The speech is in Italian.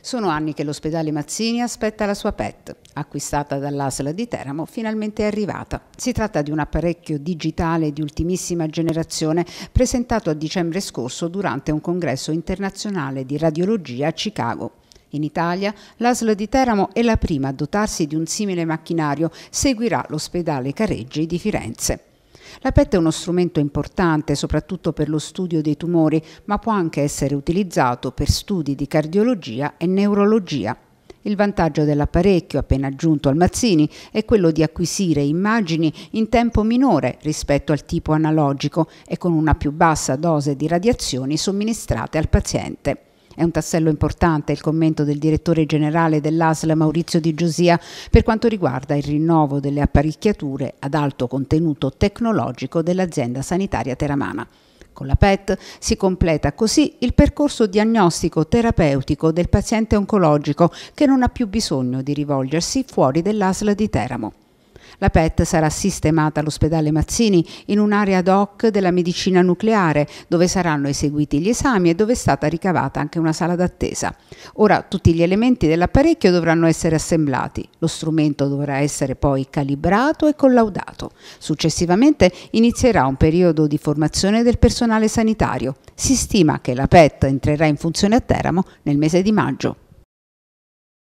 Sono anni che l'ospedale Mazzini aspetta la sua PET, acquistata dall'ASLA di Teramo, finalmente è arrivata. Si tratta di un apparecchio digitale di ultimissima generazione presentato a dicembre scorso durante un congresso internazionale di radiologia a Chicago. In Italia l'ASLA di Teramo è la prima a dotarsi di un simile macchinario, seguirà l'ospedale Careggi di Firenze. La PET è uno strumento importante soprattutto per lo studio dei tumori, ma può anche essere utilizzato per studi di cardiologia e neurologia. Il vantaggio dell'apparecchio appena aggiunto al Mazzini è quello di acquisire immagini in tempo minore rispetto al tipo analogico e con una più bassa dose di radiazioni somministrate al paziente. È un tassello importante il commento del direttore generale dell'ASL Maurizio Di Giosia per quanto riguarda il rinnovo delle apparecchiature ad alto contenuto tecnologico dell'azienda sanitaria teramana. Con la PET si completa così il percorso diagnostico terapeutico del paziente oncologico che non ha più bisogno di rivolgersi fuori dell'ASL di Teramo. La PET sarà sistemata all'ospedale Mazzini in un'area ad hoc della medicina nucleare dove saranno eseguiti gli esami e dove è stata ricavata anche una sala d'attesa. Ora tutti gli elementi dell'apparecchio dovranno essere assemblati, lo strumento dovrà essere poi calibrato e collaudato. Successivamente inizierà un periodo di formazione del personale sanitario. Si stima che la PET entrerà in funzione a Teramo nel mese di maggio.